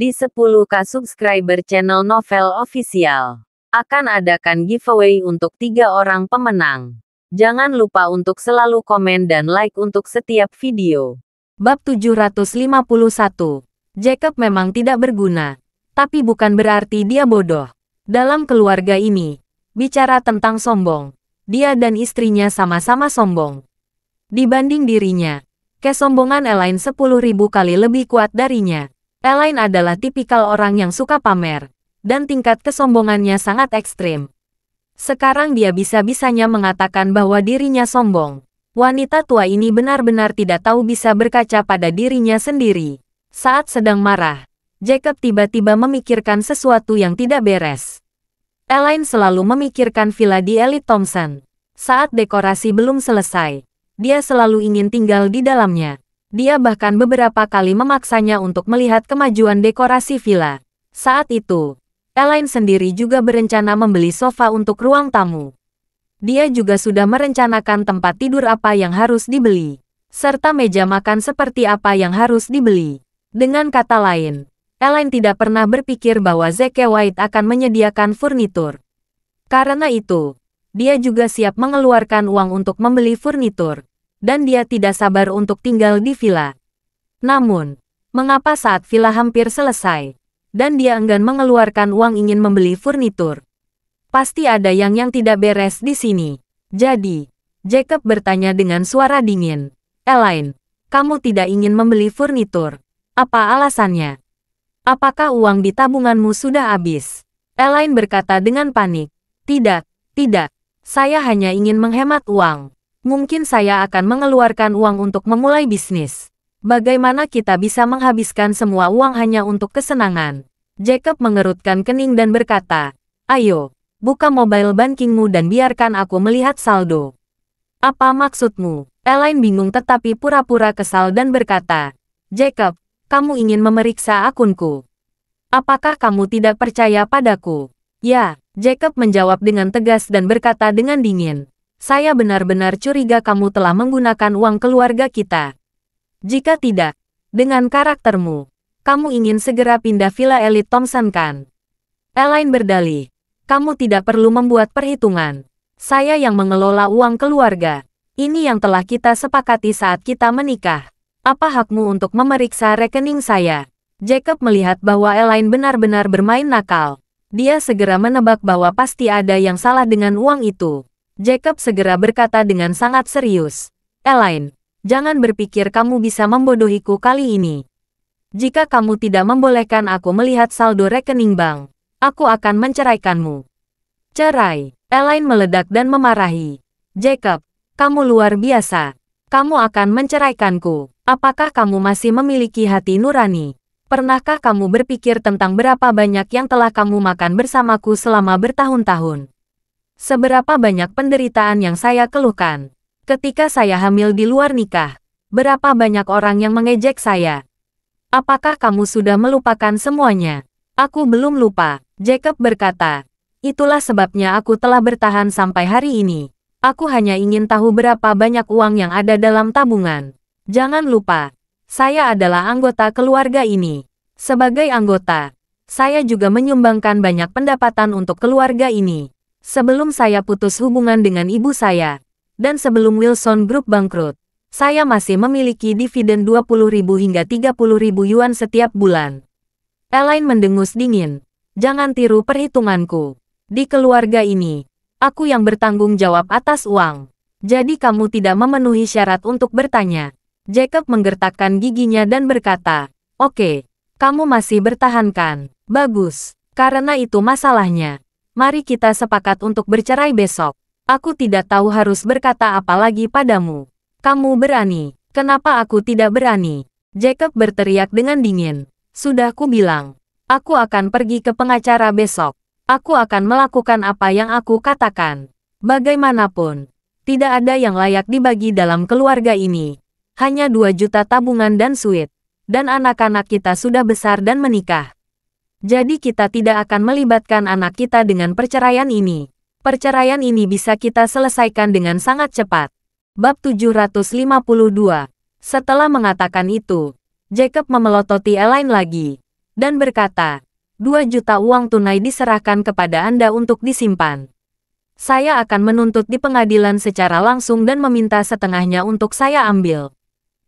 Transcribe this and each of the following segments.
di 10k subscriber channel Novel Official. Akan adakan giveaway untuk tiga orang pemenang. Jangan lupa untuk selalu komen dan like untuk setiap video. Bab 751. Jacob memang tidak berguna, tapi bukan berarti dia bodoh. Dalam keluarga ini, bicara tentang sombong, dia dan istrinya sama-sama sombong. Dibanding dirinya, kesombongan Elaine 10.000 kali lebih kuat darinya. Elaine adalah tipikal orang yang suka pamer, dan tingkat kesombongannya sangat ekstrim. Sekarang dia bisa-bisanya mengatakan bahwa dirinya sombong. Wanita tua ini benar-benar tidak tahu bisa berkaca pada dirinya sendiri. Saat sedang marah, Jacob tiba-tiba memikirkan sesuatu yang tidak beres. Elaine selalu memikirkan villa di Elite Thompson. Saat dekorasi belum selesai, dia selalu ingin tinggal di dalamnya. Dia bahkan beberapa kali memaksanya untuk melihat kemajuan dekorasi villa. Saat itu, Elaine sendiri juga berencana membeli sofa untuk ruang tamu. Dia juga sudah merencanakan tempat tidur apa yang harus dibeli, serta meja makan seperti apa yang harus dibeli. Dengan kata lain, Elaine tidak pernah berpikir bahwa Zeke White akan menyediakan furnitur. Karena itu, dia juga siap mengeluarkan uang untuk membeli furnitur dan dia tidak sabar untuk tinggal di villa. Namun, mengapa saat villa hampir selesai, dan dia enggan mengeluarkan uang ingin membeli furnitur? Pasti ada yang yang tidak beres di sini. Jadi, Jacob bertanya dengan suara dingin. Elaine, kamu tidak ingin membeli furnitur. Apa alasannya? Apakah uang di tabunganmu sudah habis? Elaine berkata dengan panik. Tidak, tidak. Saya hanya ingin menghemat uang mungkin saya akan mengeluarkan uang untuk memulai bisnis. Bagaimana kita bisa menghabiskan semua uang hanya untuk kesenangan? Jacob mengerutkan kening dan berkata, Ayo, buka mobile bankingmu dan biarkan aku melihat saldo. Apa maksudmu? Elaine bingung tetapi pura-pura kesal dan berkata, Jacob, kamu ingin memeriksa akunku. Apakah kamu tidak percaya padaku? Ya, Jacob menjawab dengan tegas dan berkata dengan dingin, saya benar-benar curiga kamu telah menggunakan uang keluarga kita. Jika tidak, dengan karaktermu, kamu ingin segera pindah villa elit Thompson kan? Elaine berdalih, kamu tidak perlu membuat perhitungan. Saya yang mengelola uang keluarga. Ini yang telah kita sepakati saat kita menikah. Apa hakmu untuk memeriksa rekening saya? Jacob melihat bahwa Elaine benar-benar bermain nakal. Dia segera menebak bahwa pasti ada yang salah dengan uang itu. Jacob segera berkata dengan sangat serius. Elaine, jangan berpikir kamu bisa membodohiku kali ini. Jika kamu tidak membolehkan aku melihat saldo rekening bank, aku akan menceraikanmu. Cerai, Elaine meledak dan memarahi. Jacob, kamu luar biasa. Kamu akan menceraikanku. Apakah kamu masih memiliki hati nurani? Pernahkah kamu berpikir tentang berapa banyak yang telah kamu makan bersamaku selama bertahun-tahun? Seberapa banyak penderitaan yang saya keluhkan. Ketika saya hamil di luar nikah, berapa banyak orang yang mengejek saya. Apakah kamu sudah melupakan semuanya? Aku belum lupa, Jacob berkata. Itulah sebabnya aku telah bertahan sampai hari ini. Aku hanya ingin tahu berapa banyak uang yang ada dalam tabungan. Jangan lupa, saya adalah anggota keluarga ini. Sebagai anggota, saya juga menyumbangkan banyak pendapatan untuk keluarga ini. Sebelum saya putus hubungan dengan ibu saya, dan sebelum Wilson Group bangkrut, saya masih memiliki dividen 20.000 hingga 30.000 yuan setiap bulan. Elaine mendengus dingin. Jangan tiru perhitunganku. Di keluarga ini, aku yang bertanggung jawab atas uang. Jadi kamu tidak memenuhi syarat untuk bertanya. Jacob menggertakkan giginya dan berkata, Oke, okay, kamu masih bertahankan. Bagus, karena itu masalahnya mari kita sepakat untuk bercerai besok. Aku tidak tahu harus berkata apa lagi padamu. Kamu berani. Kenapa aku tidak berani? Jacob berteriak dengan dingin. Sudah ku bilang. Aku akan pergi ke pengacara besok. Aku akan melakukan apa yang aku katakan. Bagaimanapun, tidak ada yang layak dibagi dalam keluarga ini. Hanya 2 juta tabungan dan suit. Dan anak-anak kita sudah besar dan menikah. Jadi kita tidak akan melibatkan anak kita dengan perceraian ini. Perceraian ini bisa kita selesaikan dengan sangat cepat. Bab 752 Setelah mengatakan itu, Jacob memelototi Elaine lagi, dan berkata, 2 juta uang tunai diserahkan kepada Anda untuk disimpan. Saya akan menuntut di pengadilan secara langsung dan meminta setengahnya untuk saya ambil.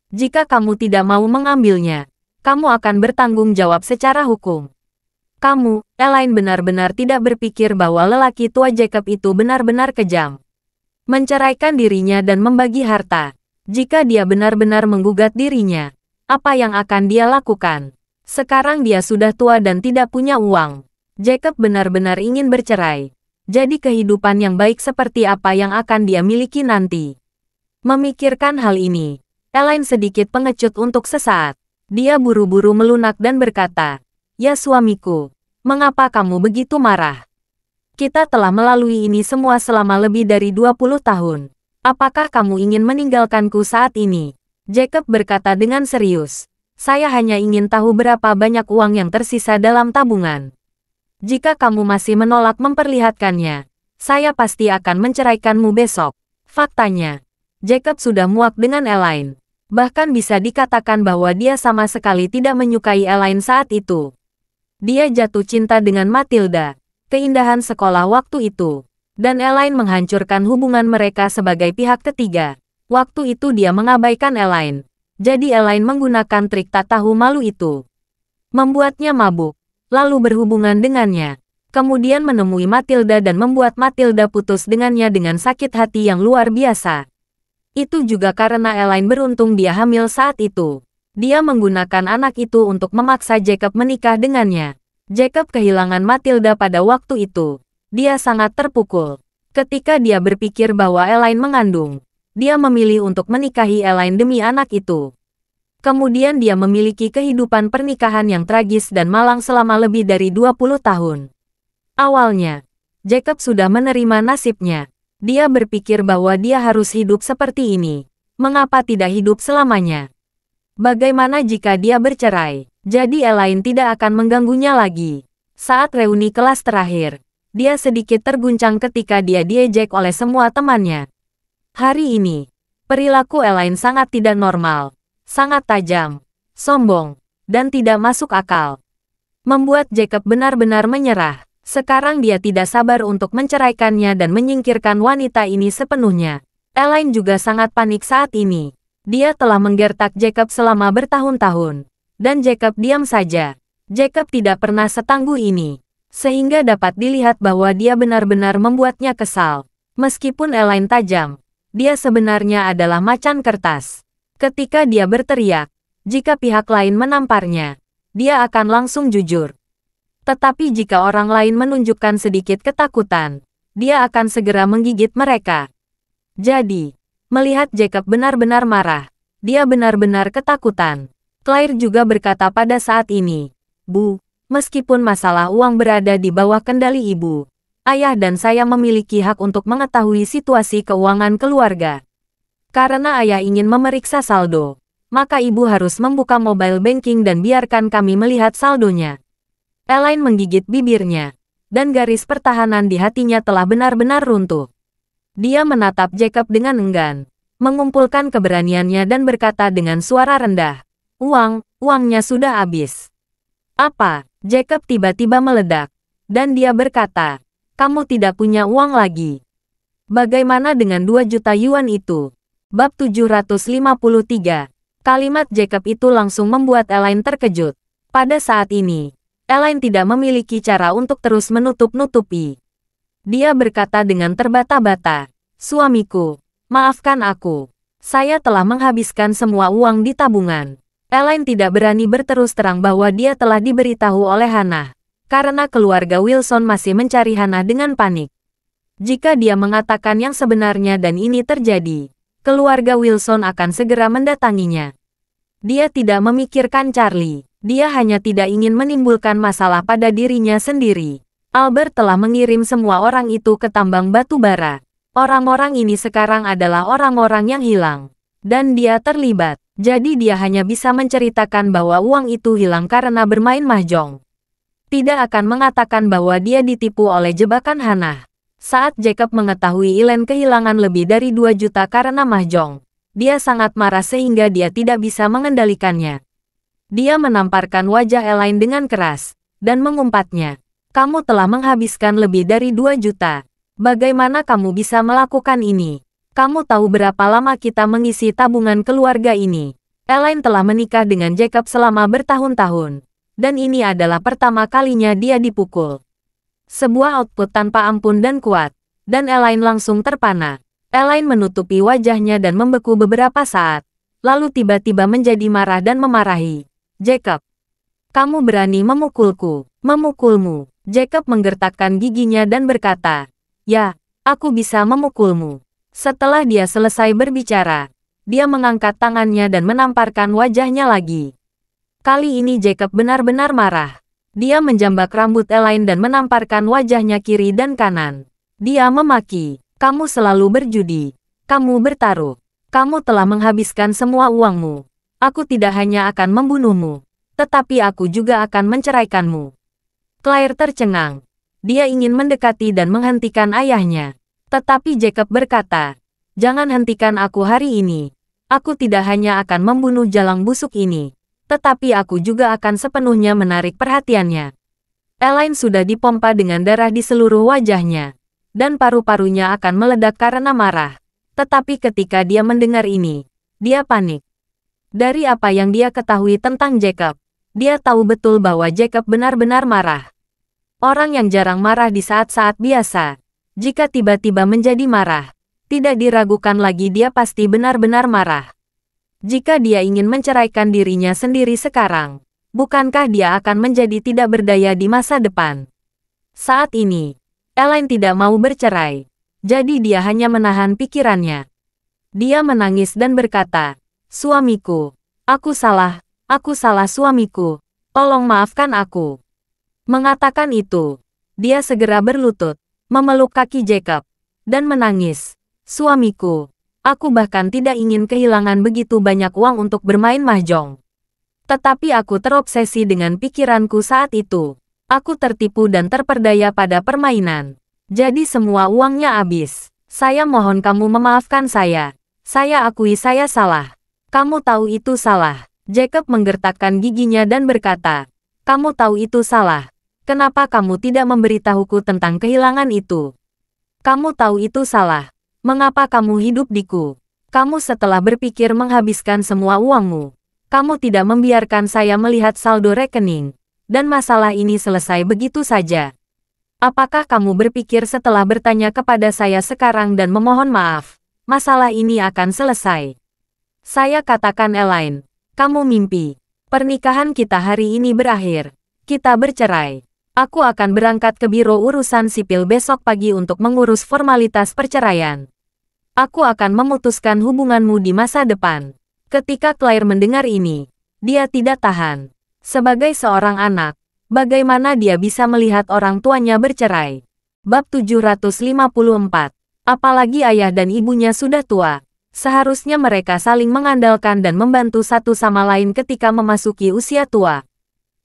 Jika kamu tidak mau mengambilnya, kamu akan bertanggung jawab secara hukum. Kamu, Elaine benar-benar tidak berpikir bahwa lelaki tua Jacob itu benar-benar kejam. Menceraikan dirinya dan membagi harta. Jika dia benar-benar menggugat dirinya, apa yang akan dia lakukan? Sekarang dia sudah tua dan tidak punya uang. Jacob benar-benar ingin bercerai. Jadi kehidupan yang baik seperti apa yang akan dia miliki nanti. Memikirkan hal ini, Elaine sedikit pengecut untuk sesaat. Dia buru-buru melunak dan berkata, Ya suamiku, Mengapa kamu begitu marah? Kita telah melalui ini semua selama lebih dari 20 tahun. Apakah kamu ingin meninggalkanku saat ini? Jacob berkata dengan serius. Saya hanya ingin tahu berapa banyak uang yang tersisa dalam tabungan. Jika kamu masih menolak memperlihatkannya, saya pasti akan menceraikanmu besok. Faktanya, Jacob sudah muak dengan Elaine. Bahkan bisa dikatakan bahwa dia sama sekali tidak menyukai Elaine saat itu. Dia jatuh cinta dengan Matilda, keindahan sekolah waktu itu. Dan Elaine menghancurkan hubungan mereka sebagai pihak ketiga. Waktu itu dia mengabaikan Elaine. Jadi Elaine menggunakan trik tak tahu malu itu. Membuatnya mabuk, lalu berhubungan dengannya. Kemudian menemui Matilda dan membuat Matilda putus dengannya dengan sakit hati yang luar biasa. Itu juga karena Elaine beruntung dia hamil saat itu. Dia menggunakan anak itu untuk memaksa Jacob menikah dengannya. Jacob kehilangan Matilda pada waktu itu. Dia sangat terpukul. Ketika dia berpikir bahwa Elaine mengandung, dia memilih untuk menikahi Elaine demi anak itu. Kemudian dia memiliki kehidupan pernikahan yang tragis dan malang selama lebih dari 20 tahun. Awalnya, Jacob sudah menerima nasibnya. Dia berpikir bahwa dia harus hidup seperti ini. Mengapa tidak hidup selamanya? Bagaimana jika dia bercerai? Jadi Elaine tidak akan mengganggunya lagi. Saat reuni kelas terakhir, dia sedikit terguncang ketika dia diejek oleh semua temannya. Hari ini, perilaku Elaine sangat tidak normal, sangat tajam, sombong, dan tidak masuk akal. Membuat Jacob benar-benar menyerah. Sekarang dia tidak sabar untuk menceraikannya dan menyingkirkan wanita ini sepenuhnya. Elaine juga sangat panik saat ini. Dia telah menggertak Jacob selama bertahun-tahun. Dan Jacob diam saja. Jacob tidak pernah setangguh ini. Sehingga dapat dilihat bahwa dia benar-benar membuatnya kesal. Meskipun Elaine tajam, dia sebenarnya adalah macan kertas. Ketika dia berteriak, jika pihak lain menamparnya, dia akan langsung jujur. Tetapi jika orang lain menunjukkan sedikit ketakutan, dia akan segera menggigit mereka. Jadi, Melihat Jacob benar-benar marah, dia benar-benar ketakutan. Claire juga berkata pada saat ini, Bu, meskipun masalah uang berada di bawah kendali ibu, ayah dan saya memiliki hak untuk mengetahui situasi keuangan keluarga. Karena ayah ingin memeriksa saldo, maka ibu harus membuka mobile banking dan biarkan kami melihat saldonya. Elaine menggigit bibirnya, dan garis pertahanan di hatinya telah benar-benar runtuh. Dia menatap Jacob dengan enggan, mengumpulkan keberaniannya dan berkata dengan suara rendah, Uang, uangnya sudah habis. Apa? Jacob tiba-tiba meledak. Dan dia berkata, kamu tidak punya uang lagi. Bagaimana dengan 2 juta yuan itu? Bab 753. Kalimat Jacob itu langsung membuat Elaine terkejut. Pada saat ini, Elaine tidak memiliki cara untuk terus menutup-nutupi. Dia berkata dengan terbata-bata, Suamiku, maafkan aku. Saya telah menghabiskan semua uang di tabungan. Elaine tidak berani berterus terang bahwa dia telah diberitahu oleh Hannah, karena keluarga Wilson masih mencari Hannah dengan panik. Jika dia mengatakan yang sebenarnya dan ini terjadi, keluarga Wilson akan segera mendatanginya. Dia tidak memikirkan Charlie, dia hanya tidak ingin menimbulkan masalah pada dirinya sendiri. Albert telah mengirim semua orang itu ke tambang batu bara. Orang-orang ini sekarang adalah orang-orang yang hilang. Dan dia terlibat. Jadi dia hanya bisa menceritakan bahwa uang itu hilang karena bermain mahjong. Tidak akan mengatakan bahwa dia ditipu oleh jebakan Hana. Saat Jacob mengetahui Ilen kehilangan lebih dari 2 juta karena mahjong, dia sangat marah sehingga dia tidak bisa mengendalikannya. Dia menamparkan wajah Elaine dengan keras, dan mengumpatnya. Kamu telah menghabiskan lebih dari 2 juta. Bagaimana kamu bisa melakukan ini? Kamu tahu berapa lama kita mengisi tabungan keluarga ini? Elaine telah menikah dengan Jacob selama bertahun-tahun. Dan ini adalah pertama kalinya dia dipukul. Sebuah output tanpa ampun dan kuat. Dan Elaine langsung terpana. Elaine menutupi wajahnya dan membeku beberapa saat. Lalu tiba-tiba menjadi marah dan memarahi. Jacob, kamu berani memukulku, memukulmu. Jacob menggertakkan giginya dan berkata, Ya, aku bisa memukulmu. Setelah dia selesai berbicara, dia mengangkat tangannya dan menamparkan wajahnya lagi. Kali ini Jacob benar-benar marah. Dia menjambak rambut Elaine dan menamparkan wajahnya kiri dan kanan. Dia memaki, kamu selalu berjudi. Kamu bertaruh. Kamu telah menghabiskan semua uangmu. Aku tidak hanya akan membunuhmu, tetapi aku juga akan menceraikanmu. Claire tercengang. Dia ingin mendekati dan menghentikan ayahnya. Tetapi Jacob berkata, Jangan hentikan aku hari ini. Aku tidak hanya akan membunuh jalang busuk ini, tetapi aku juga akan sepenuhnya menarik perhatiannya. Elaine sudah dipompa dengan darah di seluruh wajahnya, dan paru-parunya akan meledak karena marah. Tetapi ketika dia mendengar ini, dia panik. Dari apa yang dia ketahui tentang Jacob, dia tahu betul bahwa Jacob benar-benar marah. Orang yang jarang marah di saat-saat biasa, jika tiba-tiba menjadi marah, tidak diragukan lagi dia pasti benar-benar marah. Jika dia ingin menceraikan dirinya sendiri sekarang, bukankah dia akan menjadi tidak berdaya di masa depan? Saat ini, Elaine tidak mau bercerai, jadi dia hanya menahan pikirannya. Dia menangis dan berkata, Suamiku, aku salah, Aku salah suamiku. Tolong maafkan aku. Mengatakan itu, dia segera berlutut, memeluk kaki Jacob, dan menangis. Suamiku, aku bahkan tidak ingin kehilangan begitu banyak uang untuk bermain mahjong. Tetapi aku terobsesi dengan pikiranku saat itu. Aku tertipu dan terperdaya pada permainan. Jadi semua uangnya habis. Saya mohon kamu memaafkan saya. Saya akui saya salah. Kamu tahu itu salah. Jacob menggertakkan giginya dan berkata, kamu tahu itu salah. Kenapa kamu tidak memberitahuku tentang kehilangan itu? Kamu tahu itu salah. Mengapa kamu hidup diku? Kamu setelah berpikir menghabiskan semua uangmu. Kamu tidak membiarkan saya melihat saldo rekening. Dan masalah ini selesai begitu saja. Apakah kamu berpikir setelah bertanya kepada saya sekarang dan memohon maaf, masalah ini akan selesai? Saya katakan Elaine, kamu mimpi. Pernikahan kita hari ini berakhir. Kita bercerai. Aku akan berangkat ke Biro Urusan Sipil besok pagi untuk mengurus formalitas perceraian. Aku akan memutuskan hubunganmu di masa depan. Ketika Claire mendengar ini, dia tidak tahan. Sebagai seorang anak, bagaimana dia bisa melihat orang tuanya bercerai? Bab 754 Apalagi ayah dan ibunya sudah tua. Seharusnya mereka saling mengandalkan dan membantu satu sama lain ketika memasuki usia tua.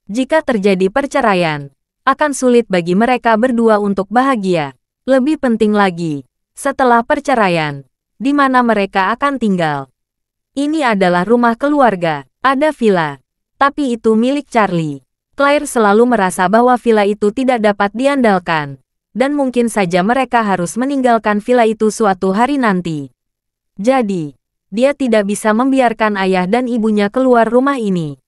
Jika terjadi perceraian, akan sulit bagi mereka berdua untuk bahagia. Lebih penting lagi, setelah perceraian, di mana mereka akan tinggal. Ini adalah rumah keluarga, ada villa. Tapi itu milik Charlie. Claire selalu merasa bahwa villa itu tidak dapat diandalkan. Dan mungkin saja mereka harus meninggalkan villa itu suatu hari nanti. Jadi, dia tidak bisa membiarkan ayah dan ibunya keluar rumah ini.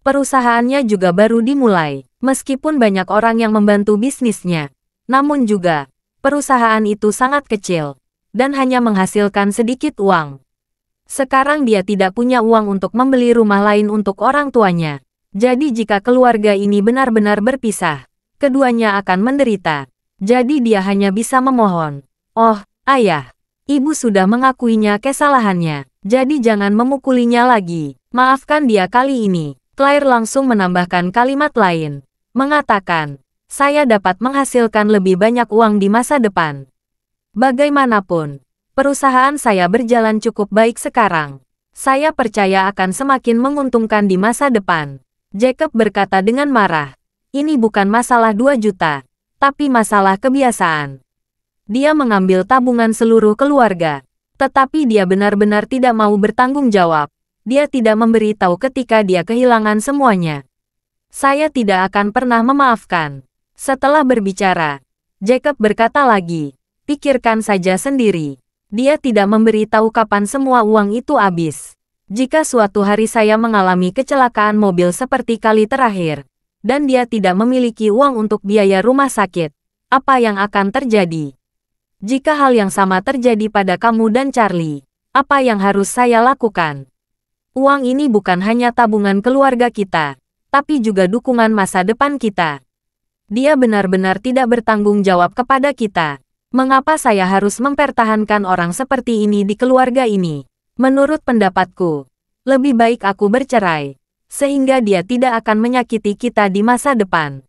Perusahaannya juga baru dimulai, meskipun banyak orang yang membantu bisnisnya. Namun juga, perusahaan itu sangat kecil, dan hanya menghasilkan sedikit uang. Sekarang dia tidak punya uang untuk membeli rumah lain untuk orang tuanya. Jadi jika keluarga ini benar-benar berpisah, keduanya akan menderita. Jadi dia hanya bisa memohon. Oh, ayah, Ibu sudah mengakuinya kesalahannya, jadi jangan memukulinya lagi. Maafkan dia kali ini. Claire langsung menambahkan kalimat lain. Mengatakan, saya dapat menghasilkan lebih banyak uang di masa depan. Bagaimanapun, perusahaan saya berjalan cukup baik sekarang. Saya percaya akan semakin menguntungkan di masa depan. Jacob berkata dengan marah, ini bukan masalah 2 juta, tapi masalah kebiasaan. Dia mengambil tabungan seluruh keluarga. Tetapi dia benar-benar tidak mau bertanggung jawab. Dia tidak memberi tahu ketika dia kehilangan semuanya. Saya tidak akan pernah memaafkan. Setelah berbicara, Jacob berkata lagi, pikirkan saja sendiri. Dia tidak memberi tahu kapan semua uang itu habis. Jika suatu hari saya mengalami kecelakaan mobil seperti kali terakhir, dan dia tidak memiliki uang untuk biaya rumah sakit, apa yang akan terjadi? Jika hal yang sama terjadi pada kamu dan Charlie, apa yang harus saya lakukan? Uang ini bukan hanya tabungan keluarga kita, tapi juga dukungan masa depan kita. Dia benar-benar tidak bertanggung jawab kepada kita. Mengapa saya harus mempertahankan orang seperti ini di keluarga ini? Menurut pendapatku, lebih baik aku bercerai, sehingga dia tidak akan menyakiti kita di masa depan.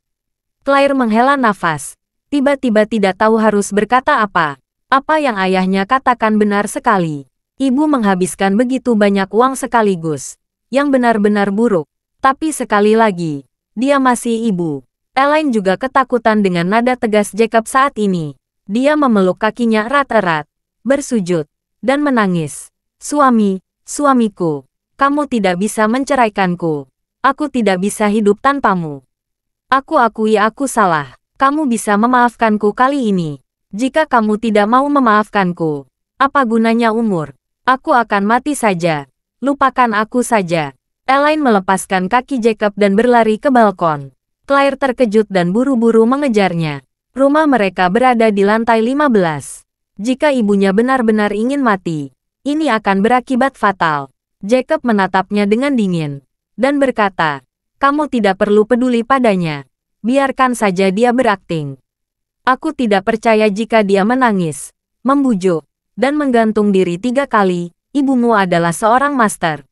Claire menghela nafas, tiba-tiba tidak tahu harus berkata apa. Apa yang ayahnya katakan benar sekali. Ibu menghabiskan begitu banyak uang sekaligus, yang benar-benar buruk. Tapi sekali lagi, dia masih ibu. Elaine juga ketakutan dengan nada tegas Jacob saat ini. Dia memeluk kakinya erat-erat, bersujud, dan menangis. Suami, suamiku, kamu tidak bisa menceraikanku. Aku tidak bisa hidup tanpamu. Aku akui aku salah kamu bisa memaafkanku kali ini. Jika kamu tidak mau memaafkanku, apa gunanya umur? Aku akan mati saja. Lupakan aku saja. Elaine melepaskan kaki Jacob dan berlari ke balkon. Claire terkejut dan buru-buru mengejarnya. Rumah mereka berada di lantai 15. Jika ibunya benar-benar ingin mati, ini akan berakibat fatal. Jacob menatapnya dengan dingin dan berkata, kamu tidak perlu peduli padanya biarkan saja dia berakting. Aku tidak percaya jika dia menangis, membujuk, dan menggantung diri tiga kali, ibumu adalah seorang master.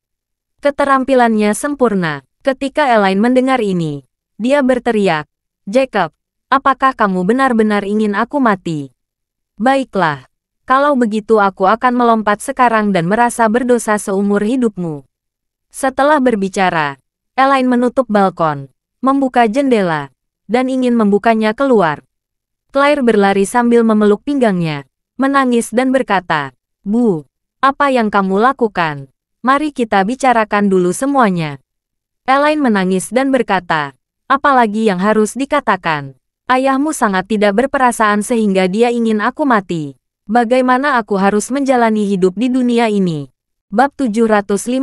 Keterampilannya sempurna. Ketika Elaine mendengar ini, dia berteriak, Jacob, apakah kamu benar-benar ingin aku mati? Baiklah, kalau begitu aku akan melompat sekarang dan merasa berdosa seumur hidupmu. Setelah berbicara, Elaine menutup balkon, membuka jendela, dan ingin membukanya keluar. Claire berlari sambil memeluk pinggangnya, menangis dan berkata, Bu, apa yang kamu lakukan? Mari kita bicarakan dulu semuanya. Elaine menangis dan berkata, apalagi yang harus dikatakan. Ayahmu sangat tidak berperasaan sehingga dia ingin aku mati. Bagaimana aku harus menjalani hidup di dunia ini? Bab 755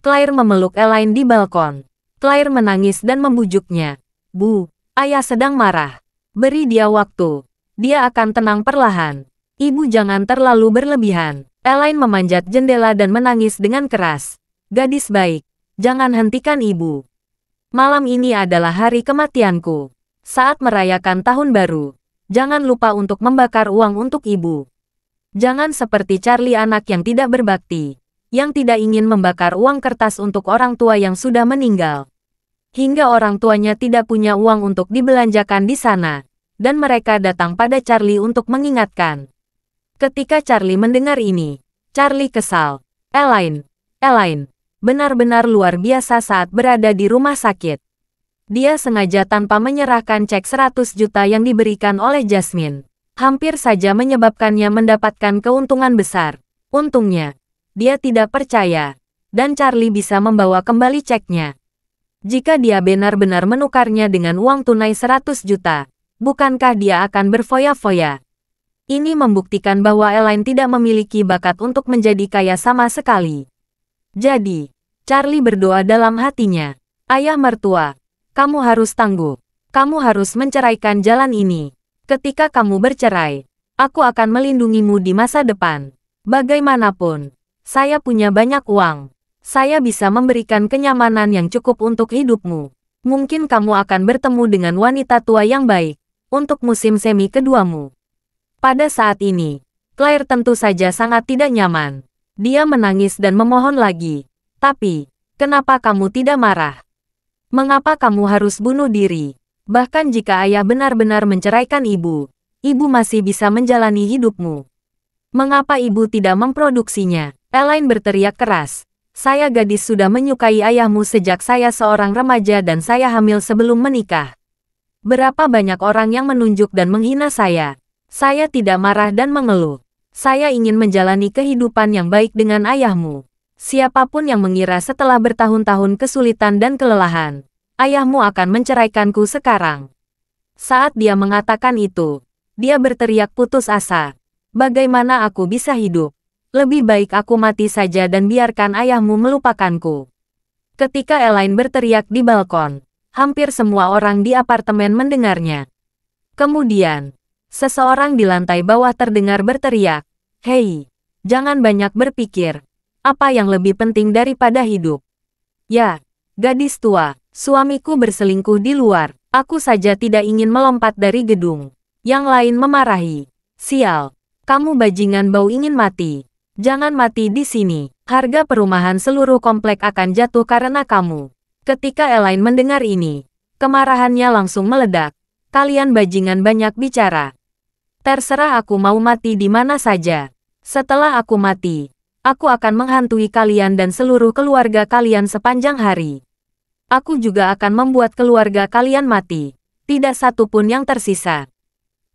Claire memeluk Elaine di balkon. Claire menangis dan membujuknya. Bu, ayah sedang marah. Beri dia waktu. Dia akan tenang perlahan. Ibu jangan terlalu berlebihan. Elaine memanjat jendela dan menangis dengan keras. Gadis baik, jangan hentikan ibu. Malam ini adalah hari kematianku. Saat merayakan tahun baru, jangan lupa untuk membakar uang untuk ibu. Jangan seperti Charlie anak yang tidak berbakti, yang tidak ingin membakar uang kertas untuk orang tua yang sudah meninggal hingga orang tuanya tidak punya uang untuk dibelanjakan di sana, dan mereka datang pada Charlie untuk mengingatkan. Ketika Charlie mendengar ini, Charlie kesal. Elaine, Elaine, benar-benar luar biasa saat berada di rumah sakit. Dia sengaja tanpa menyerahkan cek 100 juta yang diberikan oleh Jasmine. Hampir saja menyebabkannya mendapatkan keuntungan besar. Untungnya, dia tidak percaya, dan Charlie bisa membawa kembali ceknya. Jika dia benar-benar menukarnya dengan uang tunai 100 juta, bukankah dia akan berfoya-foya? Ini membuktikan bahwa Elaine tidak memiliki bakat untuk menjadi kaya sama sekali. Jadi, Charlie berdoa dalam hatinya. Ayah mertua, kamu harus tangguh. Kamu harus menceraikan jalan ini. Ketika kamu bercerai, aku akan melindungimu di masa depan. Bagaimanapun, saya punya banyak uang. Saya bisa memberikan kenyamanan yang cukup untuk hidupmu. Mungkin kamu akan bertemu dengan wanita tua yang baik untuk musim semi keduamu. Pada saat ini, Claire tentu saja sangat tidak nyaman. Dia menangis dan memohon lagi. Tapi, kenapa kamu tidak marah? Mengapa kamu harus bunuh diri? Bahkan jika ayah benar-benar menceraikan ibu, ibu masih bisa menjalani hidupmu. Mengapa ibu tidak memproduksinya? Elaine berteriak keras, saya gadis sudah menyukai ayahmu sejak saya seorang remaja dan saya hamil sebelum menikah. Berapa banyak orang yang menunjuk dan menghina saya. Saya tidak marah dan mengeluh. Saya ingin menjalani kehidupan yang baik dengan ayahmu. Siapapun yang mengira setelah bertahun-tahun kesulitan dan kelelahan, ayahmu akan menceraikanku sekarang. Saat dia mengatakan itu, dia berteriak putus asa. Bagaimana aku bisa hidup? Lebih baik aku mati saja dan biarkan ayahmu melupakanku. Ketika Elaine berteriak di balkon, hampir semua orang di apartemen mendengarnya. Kemudian, seseorang di lantai bawah terdengar berteriak, Hei, jangan banyak berpikir, apa yang lebih penting daripada hidup? Ya, gadis tua, suamiku berselingkuh di luar, aku saja tidak ingin melompat dari gedung. Yang lain memarahi, sial, kamu bajingan bau ingin mati. Jangan mati di sini. Harga perumahan seluruh komplek akan jatuh karena kamu. Ketika Elaine mendengar ini, kemarahannya langsung meledak. Kalian bajingan banyak bicara. Terserah aku mau mati di mana saja. Setelah aku mati, aku akan menghantui kalian dan seluruh keluarga kalian sepanjang hari. Aku juga akan membuat keluarga kalian mati. Tidak satu pun yang tersisa.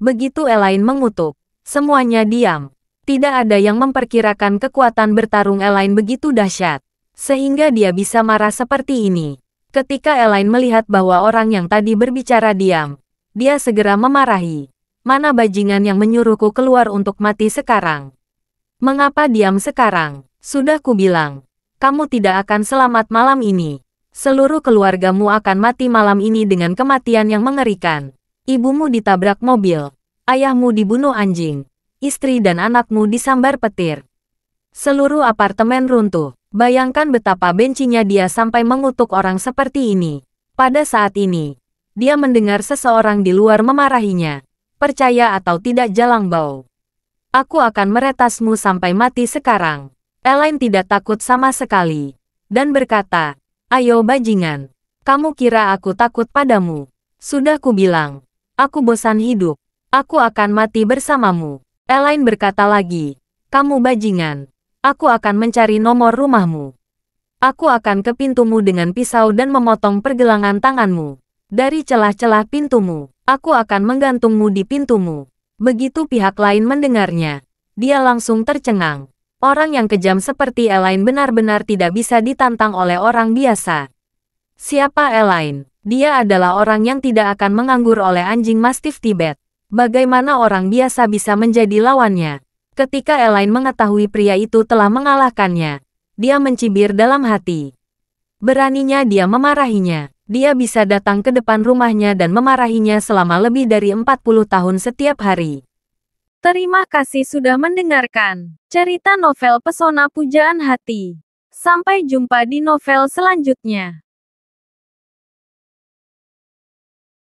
Begitu Elaine mengutuk, semuanya diam. Tidak ada yang memperkirakan kekuatan bertarung Elaine begitu dahsyat, sehingga dia bisa marah seperti ini. Ketika Elaine melihat bahwa orang yang tadi berbicara diam, dia segera memarahi. Mana bajingan yang menyuruhku keluar untuk mati sekarang? Mengapa diam sekarang? Sudah kubilang, kamu tidak akan selamat malam ini. Seluruh keluargamu akan mati malam ini dengan kematian yang mengerikan. Ibumu ditabrak mobil, ayahmu dibunuh anjing, istri dan anakmu disambar petir. Seluruh apartemen runtuh. Bayangkan betapa bencinya dia sampai mengutuk orang seperti ini. Pada saat ini, dia mendengar seseorang di luar memarahinya. Percaya atau tidak jalang bau. Aku akan meretasmu sampai mati sekarang. Elaine tidak takut sama sekali. Dan berkata, ayo bajingan. Kamu kira aku takut padamu? Sudah kubilang, aku bosan hidup. Aku akan mati bersamamu. Elaine berkata lagi, kamu bajingan. Aku akan mencari nomor rumahmu. Aku akan ke pintumu dengan pisau dan memotong pergelangan tanganmu. Dari celah-celah pintumu, aku akan menggantungmu di pintumu. Begitu pihak lain mendengarnya, dia langsung tercengang. Orang yang kejam seperti Elaine benar-benar tidak bisa ditantang oleh orang biasa. Siapa Elaine? Dia adalah orang yang tidak akan menganggur oleh anjing mastiff Tibet. Bagaimana orang biasa bisa menjadi lawannya? Ketika Elaine mengetahui pria itu telah mengalahkannya, dia mencibir dalam hati. Beraninya dia memarahinya. Dia bisa datang ke depan rumahnya dan memarahinya selama lebih dari 40 tahun setiap hari. Terima kasih sudah mendengarkan cerita novel Pesona Pujaan Hati. Sampai jumpa di novel selanjutnya.